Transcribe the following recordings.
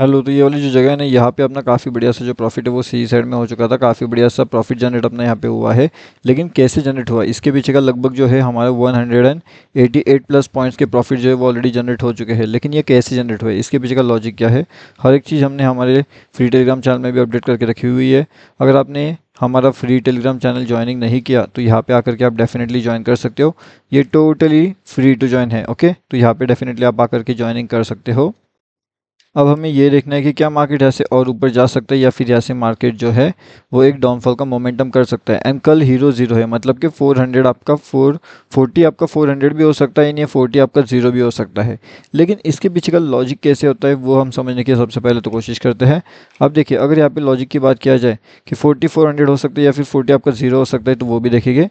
hello तो ये वाली जो जगह है ना यहाँ पे अपना काफ़ी बढ़िया सा जो प्रॉफिट है वो सी साइड में हो चुका था काफ़ी बढ़िया सा प्रॉफिट जनरेट अपना यहाँ पे हुआ है लेकिन कैसे जनरेट हुआ इसके पीछे का लगभग जो है हमारे 188 प्लस पॉइंट्स के प्रॉफिट जो है वो ऑलरेडी जनरेट हो चुके हैं लेकिन ये कैसे जनरेट हुए इसके पीछे का लॉजिक क्या है हर एक चीज़ हमने हमारे फ्री टेलीग्राम चैनल में भी अपडेट करके रखी हुई है अगर आपने हमारा फ्री टेलीग्राम चैनल ज्वाइनिंग नहीं किया तो यहाँ पे आकर के आप डेफिनेटली ज्वाइन कर सकते हो ये टोटली फ्री टू ज्वाइन है ओके तो यहाँ पे डेफिनेटली आप आकर के ज्वाइनिंग कर सकते हो अब हमें ये देखना है कि क्या मार्केट ऐसे और ऊपर जा सकता है या फिर ऐसे मार्केट जो है वो एक डाउनफॉल का मोमेंटम कर सकता है एंड कल हीरो ज़ीरो है मतलब कि 400 आपका 4 40 आपका 400 भी हो सकता है यानी 40 आपका ज़ीरो भी हो सकता है लेकिन इसके पीछे का लॉजिक कैसे होता है वो हम समझने की सबसे पहले तो कोशिश करते हैं अब देखिए अगर यहाँ पर लॉजिक की बात किया जाए कि फोर्टी हो सकता है या फिर फोर्टी आपका ज़ीरो हो सकता है तो वो भी देखेंगे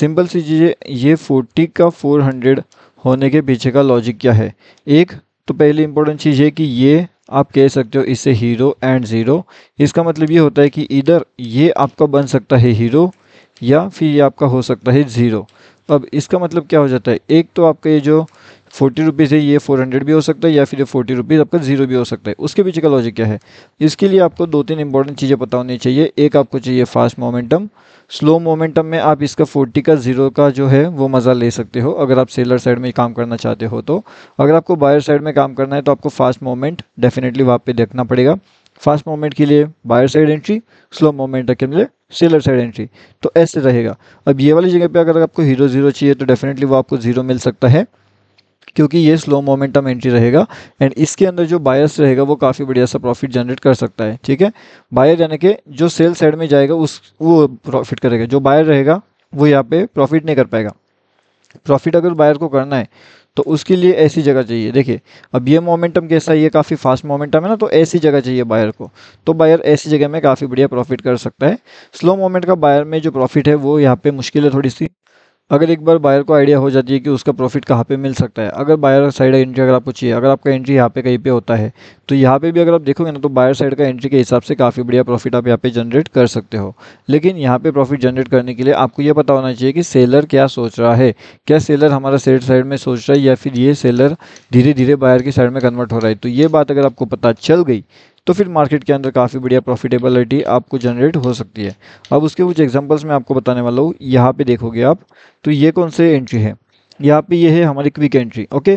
सिंपल सी चीज़ें ये फोर्टी का फोर होने के पीछे का लॉजिक क्या है एक तो पहली इंपॉर्टेंट चीज़ है कि ये आप कह सकते हो इससे हीरो एंड ज़ीरो इसका मतलब ये होता है कि इधर ये आपका बन सकता है हीरो या फिर ये आपका हो सकता है ज़ीरो अब इसका मतलब क्या हो जाता है एक तो आपका ये जो फोर्टी रुपीज़ है ये फोर हंड्रेड भी हो सकता है या फिर ये फोर्टी रुपीज़ आपका जीरो भी हो सकता है उसके पीछे का लॉजिक क्या है इसके लिए आपको दो तीन इंपॉर्टेंट चीज़ें पता होनी चाहिए एक आपको चाहिए फास्ट मोमेंटम स्लो मोमेंटम में आप इसका फोर्टी का जीरो का जो है वो मज़ा ले सकते हो अगर आप सेलर साइड में काम करना चाहते हो तो अगर आपको बायर साइड में काम करना है तो आपको फास्ट मोमेंट डेफिनेटली वहाँ पर देखना पड़ेगा फास्ट मोमेंट के लिए buyer side entry slow moment के लिए सेलर साइड एंट्री तो ऐसे रहेगा अब ये वाली जगह पे अगर आपको हीरो ज़ीरो चाहिए तो डेफिनेटली वो आपको ज़ीरो मिल सकता है क्योंकि ये स्लो मोमेंटम एंट्री रहेगा एंड इसके अंदर जो बायर्स रहेगा वो काफ़ी बढ़िया सा प्रॉफिट जनरेट कर सकता है ठीक है बायर यानी कि जो सेल साइड में जाएगा उस वो प्रॉफिट करेगा जो बायर रहेगा वो यहाँ पे प्रॉफिट नहीं कर पाएगा प्रॉफिट अगर बायर को करना है तो उसके लिए ऐसी जगह चाहिए देखिए अब ये मोमेंटम कैसा है ये काफ़ी फास्ट मोमेंटम है ना तो ऐसी जगह चाहिए बायर को तो बायर ऐसी जगह में काफ़ी बढ़िया प्रॉफिट कर सकता है स्लो मोमेंट का बायर में जो प्रॉफिट है वो यहाँ पे मुश्किल है थोड़ी सी अगर एक बार बायर को आइडिया हो जाती है कि उसका प्रॉफिट कहाँ पे मिल सकता है अगर बायर साइड एंट्री अगर आपको चाहिए अगर आपका एंट्री यहाँ पे कहीं पे होता है तो यहाँ पे भी अगर आप देखोगे ना तो बायर साइड का एंट्री के हिसाब से काफ़ी बढ़िया प्रॉफिट आप यहाँ पे जनरेट कर सकते हो लेकिन यहाँ पे प्रॉफिट जनरेट करने के लिए आपको ये पता होना चाहिए कि सेलर क्या सोच रहा है क्या सेलर हमारा सेल साइड में सोच रहा है या फिर ये सेलर धीरे धीरे बायर की साइड में कन्वर्ट हो रहा है तो ये बात अगर आपको पता चल गई तो फिर मार्केट के अंदर काफ़ी बढ़िया प्रॉफिटेबलिटी आपको जनरेट हो सकती है अब उसके कुछ एग्जांपल्स मैं आपको बताने वाला हूँ यहाँ पे देखोगे आप तो ये कौन से एंट्री है यहाँ पे ये है हमारी quick entry okay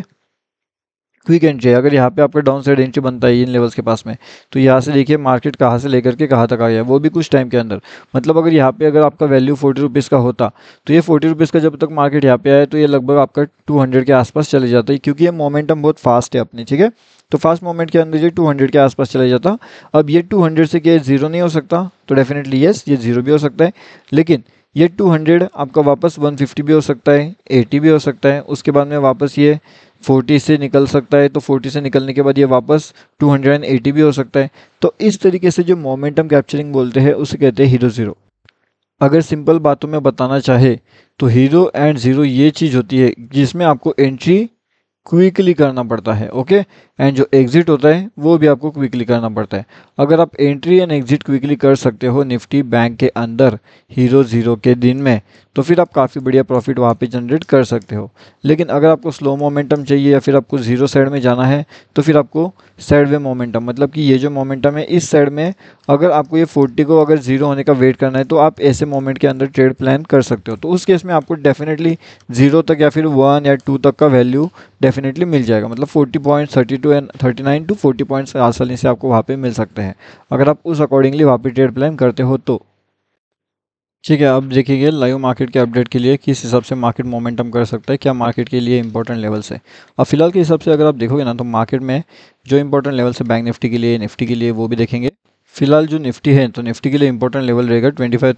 quick entry अगर यहाँ पे आपका डाउन साइड एंट्री बनता है इन लेवल्स के पास में तो यहाँ से देखिए मार्केट कहाँ से लेकर के कहाँ तक आ गया वो भी कुछ टाइम के अंदर मतलब अगर यहाँ पे अगर आपका वैल्यू फोर्टी रुपीज़ का होता तो ये फोर्टी रुपीज़ का जब तक मार्केट यहाँ पे आया तो ये लगभग आपका टू हंड्रेड के आसपास चले जाता है क्योंकि ये मोमेंटम बहुत फास्ट है अपनी ठीक है तो फास्ट मोमेंट के अंदर ये 200 के आसपास चला जाता अब ये 200 से क्या ज़ीरो नहीं हो सकता तो डेफिनेटली येस ये ज़ीरो भी हो सकता है लेकिन ये 200 आपका वापस 150 भी हो सकता है 80 भी हो सकता है उसके बाद में वापस ये 40 से निकल सकता है तो 40 से निकलने के बाद ये वापस 280 भी हो सकता है तो इस तरीके से जो मोमेंटम कैप्चरिंग बोलते हैं उसे कहते हैं हीरो ज़ीरो अगर सिंपल बातों में बताना चाहे तो हीरो एंड ज़ीरो ये चीज़ होती है जिसमें आपको एंट्री क्विकली करना पड़ता है ओके एंड जो एग्ज़िट होता है वो भी आपको क्विकली करना पड़ता है अगर आप एंट्री एंड एग्ज़िट क्विकली कर सकते हो निफ्टी बैंक के अंदर हीरो ज़ीरो के दिन में तो फिर आप काफ़ी बढ़िया प्रॉफिट वहाँ पे जनरेट कर सकते हो लेकिन अगर आपको स्लो मोमेंटम चाहिए या फिर आपको ज़ीरो साइड में जाना है तो फिर आपको साइड वे मोमेंटम मतलब कि ये जो मोमेंटम है इस साइड में अगर आपको ये फोर्टी को अगर ज़ीरो होने का वेट करना है तो आप ऐसे मोमेंट के अंदर ट्रेड प्लान कर सकते हो तो उस केस में आपको डेफिनेटली ज़ीरो तक या फिर वन या टू तक का वैल्यू डेफिनेटली मिल जाएगा मतलब 40 point 32 to and thirty nine to forty points आसानी से आपको वहाँ पे मिल सकते हैं अगर आप उस अकॉर्डिंगली वहाँ पे ट्रेड प्लान करते हो तो ठीक है अब देखिए लाइव मार्केट के अपडेट के लिए किस हिसाब से मार्केट मोमेंटम कर सकता है क्या मार्केट के लिए इंपॉर्टेंट लेवल्स है और फिलहाल के हिसाब से अगर आप देखोगे ना तो मार्केट में जो इंपॉर्टेंट लेवल्स है बैंक निफ्टी के लिए निफ्टी के लिए वो भी देखेंगे फिलहाल जो निफ्टी है तो निफ्टी के लिए इंपॉर्टेंट लेवल रहेगा ट्वेंटी फाइव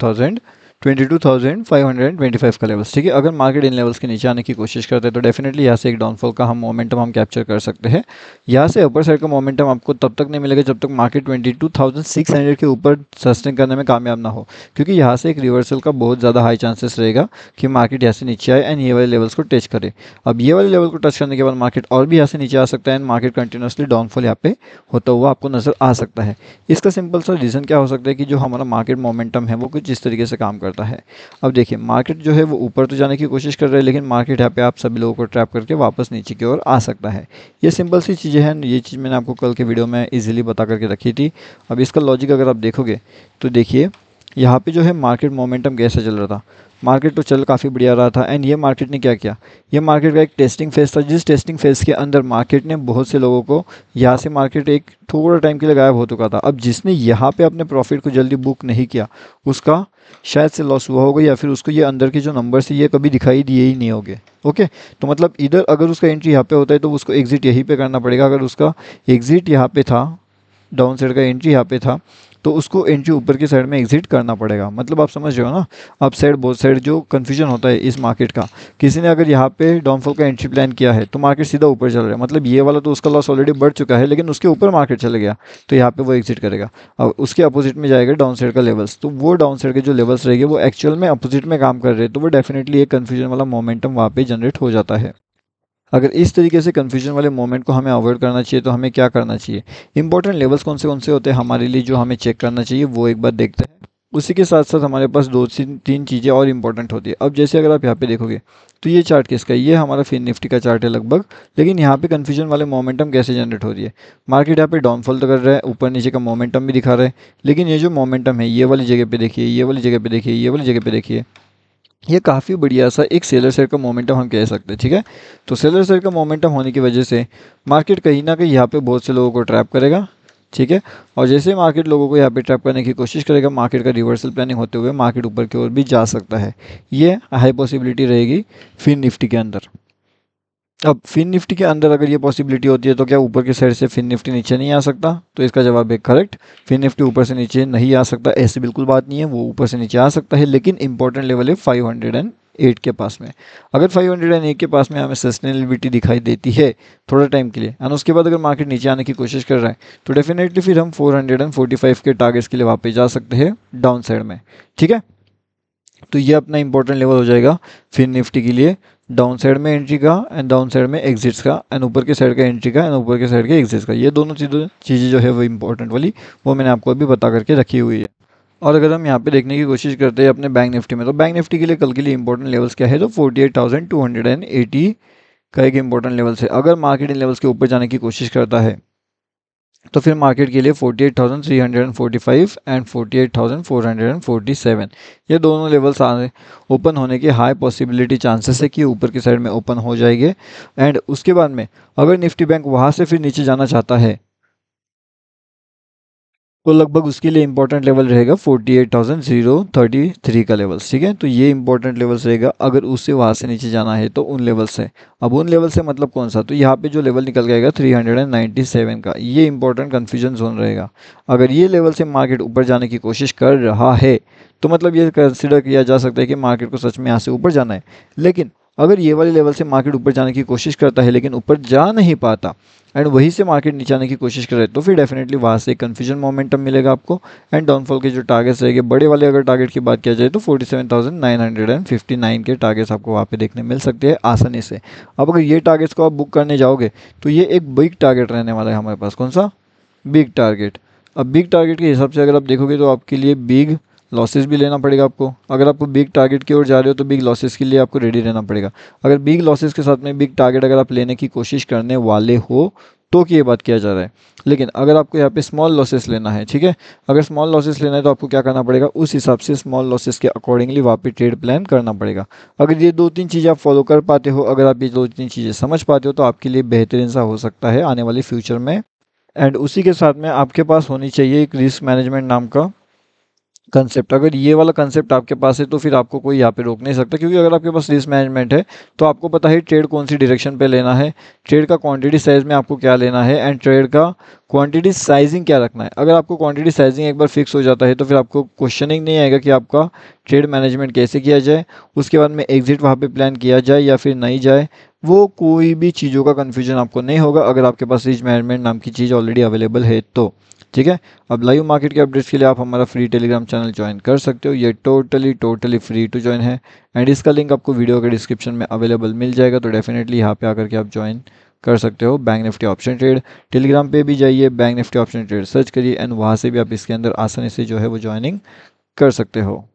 22,525 का लेवल्स ठीक है अगर मार्केट इन लेवल्स के नीचे आने की कोशिश करते हैं तो डेफिनेटली यहाँ से एक डाउनफॉल का हम मोमेंटम हम कैप्चर कर सकते हैं यहाँ से अपर साइड का मोमेंटम आपको तब तक नहीं मिलेगा जब तक मार्केट 22,600 के ऊपर सस्टेन करने में कामयाब ना हो क्योंकि यहाँ से एक रिवर्सल का बहुत ज़्यादा हाई चांसेस रहेगा कि मार्केट यहाँ से नीचे आए एंड ये वाले लेवल्स को टच करे अब ये वाले लेवल को टच करने के बाद मार्केट और भी यहाँ से नीचे आ सकता है एंड मार्केट कंटिन्यूसली डाउनफॉल यहाँ पे होता हुआ आपको नज़र आ सकता है इसका सिंपल सा रीज़न क्या हो सकता है कि जो हमारा मार्केट मोमेंटम है वो कुछ इस तरीके से काम कर करता है अब देखिए मार्केट जो है वो ऊपर तो जाने की कोशिश कर रहा है लेकिन मार्केट यहाँ पे आप सभी लोगों को ट्रैप करके वापस नीचे की ओर आ सकता है ये सिंपल सी चीज़ें हैं ये चीज़ मैंने आपको कल के वीडियो में ईजिली बता करके रखी थी अब इसका लॉजिक अगर आप देखोगे तो देखिए यहाँ पे जो है मार्केट मोमेंटम कैसा चल रहा था मार्केट तो चल काफ़ी बढ़िया रहा था एंड ये मार्केट ने क्या किया ये मार्केट का एक टेस्टिंग फेज़ था जिस टेस्टिंग फेज़ के अंदर मार्केट ने बहुत से लोगों को यहाँ से मार्केट एक थोड़ा टाइम के लिए गायब हो चुका था अब जिसने यहाँ पे अपने प्रॉफिट को जल्दी बुक नहीं किया उसका शायद से लॉस हुआ होगा या फिर उसको ये अंदर के जो नंबर से ये कभी दिखाई दिए ही नहीं होंगे ओके तो मतलब इधर अगर उसका एंट्री यहाँ पर होता है तो उसको एग्ज़िट यहीं पर करना पड़ेगा अगर उसका एग्ज़िट यहाँ पर था डाउन साइड का एंट्री यहाँ पर था तो उसको एंट्री ऊपर की साइड में एग्जिट करना पड़ेगा मतलब आप समझ रहे हो ना अप साइड बहुत साइड जो कन्फ्यूजन होता है इस मार्केट का किसी ने अगर यहाँ पे डाउनफॉल का एंट्री प्लान किया है तो मार्केट सीधा ऊपर चल रहा है मतलब ये वाला तो उसका लॉस ऑलरेडी बढ़ चुका है लेकिन उसके ऊपर मार्केट चले गया तो यहाँ पे वो एग्जिट करेगा और उसके अपोजिट में जाएगा डाउन साइड का लेवल्स तो वो डाउन साइड के जो लेवल्स रहेगी वो एक्चुअल में अपोजिट में काम कर रहे हैं तो वो डेफिनेटली एक कन्फ्यूजन वाला मोमेंटम वहाँ पर जनरेट हो जाता है अगर इस तरीके से कन्फ्यूजन वाले मोमेंट को हमें अवॉइड करना चाहिए तो हमें क्या करना चाहिए इंपॉर्टेंट लेवल्स कौन से कौन से होते हैं हमारे लिए जो हमें चेक करना चाहिए वो एक बार देखते हैं उसी के साथ साथ हमारे पास दो तीन चीज़ें और इंपॉर्टेंट होती है अब जैसे अगर आप यहाँ पे देखोगे तो ये चार्ट किसका है ये हमारा फिर निफ्टी का चार्ट है लगभग लेकिन यहाँ पे कन्फ्यूजन वाले मोमेंटम कैसे जनरेट हो रही है मार्केट यहाँ पे डाउनफॉल तो कर रहा है ऊपर नीचे का मोमेंटम भी दिखा रहा है लेकिन ये जो मोमेंटम है ये वाली जगह पर देखिए ये वाली जगह पर देखिए ये वाली जगह पर देखिए ये काफ़ी बढ़िया सा एक सेलर सेट का मोमेंटम हम कह सकते हैं ठीक है तो सेलर सेट का मोमेंटम होने की वजह से मार्केट कहीं ना कहीं यहाँ पे बहुत से लोगों को ट्रैप करेगा ठीक है और जैसे मार्केट लोगों को यहाँ पे ट्रैप करने की कोशिश करेगा मार्केट का रिवर्सल प्लानिंग होते हुए मार्केट ऊपर की ओर भी जा सकता है ये हाई पॉसिबिलिटी रहेगी फिर निफ्टी के अंदर अब फिन निफ्टी के अंदर अगर ये पॉसिबिलिटी होती है तो क्या ऊपर की साइड से फिन निफ्टी नीचे नहीं आ सकता तो इसका जवाब है करेक्ट फिन निफ्टी ऊपर से नीचे नहीं आ सकता ऐसी बिल्कुल बात नहीं है वो ऊपर से नीचे आ सकता है लेकिन इंपॉर्टेंट लेवल है फाइव हंड्रेड एंड एट के पास में अगर 508 के पास में हमें सस्टेनेबिलिटी दिखाई देती है थोड़ा टाइम के लिए एंड उसके बाद अगर मार्केट नीचे आने की कोशिश कर रहा है तो डेफिनेटली फिर हम फोर के टारगेट्स के लिए वापस जा सकते हैं डाउन साइड में ठीक है तो ये अपना इंपॉर्टेंट लेवल हो जाएगा फिर निफ्टी के लिए डाउन साइड में एंट्री का एंड डाउन साइड में एग्जिट्स का एंड ऊपर के साइड का एंट्री का एंड ऊपर के साइड के एग्जिट्स का ये दोनों चीज़ों चीज़ें जो है वो इंपॉर्टेंट वाली वो मैंने आपको अभी बता करके रखी हुई है और अगर हम यहाँ पे देखने की कोशिश करते हैं अपने बैंक निफ्टी में तो बैंक निफ्टी के लिए कल के लिए इंपॉर्टेंट लेवल्स क्या है तो forty eight thousand two hundred and eighty का एक इंपॉर्टेंट लेवल्स है अगर मार्केट इन लेवल्स के ऊपर जाने की कोशिश करता है तो फिर मार्केट के लिए 48,345 एंड 48,447 ये दोनों लेवल्स आने ओपन होने की हाई पॉसिबिलिटी चांसेस है कि ऊपर की साइड में ओपन हो जाएंगे एंड उसके बाद में अगर निफ्टी बैंक वहाँ से फिर नीचे जाना चाहता है तो लगभग उसके लिए इंपॉर्टेंट लेवल रहेगा forty eight thousand zero thirty three का लेवल्स ठीक है तो ये इंपॉर्टेंट लेवल्स रहेगा अगर उससे वहाँ से नीचे जाना है तो उन लेवल से अब उन लेवल से मतलब कौन सा तो यहाँ पे जो लेवल निकल जाएगा three hundred and ninety seven का ये इंपॉर्टेंट कन्फ्यूजन जोन रहेगा अगर ये लेवल से मार्केट ऊपर जाने की कोशिश कर रहा है तो मतलब ये कंसिडर किया जा सकता है कि मार्केट को सच में यहाँ से ऊपर जाना है लेकिन अगर ये वाले लेवल से मार्केट ऊपर जाने की कोशिश करता है लेकिन ऊपर जा नहीं पाता एंड वहीं से मार्केट नीचे आने की कोशिश कर है तो फिर डेफिनेटली वहाँ से कन्फ्यूजन मोमेंटम मिलेगा आपको एंड डाउनफॉल के जो टारगेट्स रहेंगे बड़े वाले अगर टारगेट की बात किया जाए तो 47,959 के टारगेट्स आपको वहाँ पे देखने मिल सकते हैं आसानी से अब अगर ये टारगेट्स को आप बुक करने जाओगे तो ये एक बिग टारगेट रहने वाला है हमारे पास कौन सा बिग टारगेट अब बिग टारगेट के हिसाब से अगर आप देखोगे तो आपके लिए बिग लॉसेस भी लेना पड़ेगा आपको अगर आपको बिग टारगेट की ओर जा रहे हो तो बिग लॉसेस के लिए आपको रेडी रहना पड़ेगा अगर बिग लॉसेस के साथ में बिग टारगेट अगर आप लेने की कोशिश करने वाले हो तो की ये बात किया जा रहा है लेकिन अगर आपको यहाँ पे स्मॉल लॉसेस लेना है ठीक है अगर स्मॉल लॉसेस लेना है तो आपको क्या करना पड़ेगा उस हिसाब से स्मॉल लॉसेस के अकॉर्डिंगली वहाँ पे ट्रेड प्लान करना पड़ेगा अगर ये दो तीन चीज़ें आप फॉलो कर पाते हो अगर आप ये दो तीन चीज़ें समझ पाते हो तो आपके लिए बेहतरीन सा हो सकता है आने वाले फ्यूचर में एंड उसी के साथ में आपके पास होनी चाहिए एक रिस्क मैनेजमेंट नाम का कंसेप्ट अगर ये वाला कंसेप्ट आपके पास है तो फिर आपको कोई यहाँ पे रोक नहीं सकता क्योंकि अगर आपके पास रिस्क मैनेजमेंट है तो आपको पता है ट्रेड कौन सी डायरेक्शन पे लेना है ट्रेड का क्वांटिटी साइज में आपको क्या लेना है एंड ट्रेड का क्वांटिटी साइजिंग क्या रखना है अगर आपको क्वांटिटी साइजिंग एक बार फिक्स हो जाता है तो फिर आपको क्वेश्चनिंग नहीं आएगा कि आपका ट्रेड मैनेजमेंट कैसे किया जाए उसके बाद में एग्जिट वहाँ पर प्लान किया जाए या फिर नहीं जाए वो कोई भी चीज़ों का कन्फ्यूजन आपको नहीं होगा अगर आपके पास रिस्क मैनेजमेंट नाम की चीज़ ऑलरेडी अवेलेबल है तो ठीक है अब लाइव मार्केट के अपडेट्स के लिए आप हमारा फ्री टेलीग्राम चैनल ज्वाइन कर सकते हो ये totally totally free to join है एंड इसका लिंक आपको वीडियो के डिस्क्रिप्शन में अवेलेबल मिल जाएगा तो डेफिनेटली यहाँ पे आकर के आप ज्वाइन कर सकते हो bank Nifty option trade Telegram पे भी जाइए bank Nifty option trade search करिए एंड वहाँ से भी आप इसके अंदर आसानी से जो है वो ज्वाइनिंग कर सकते हो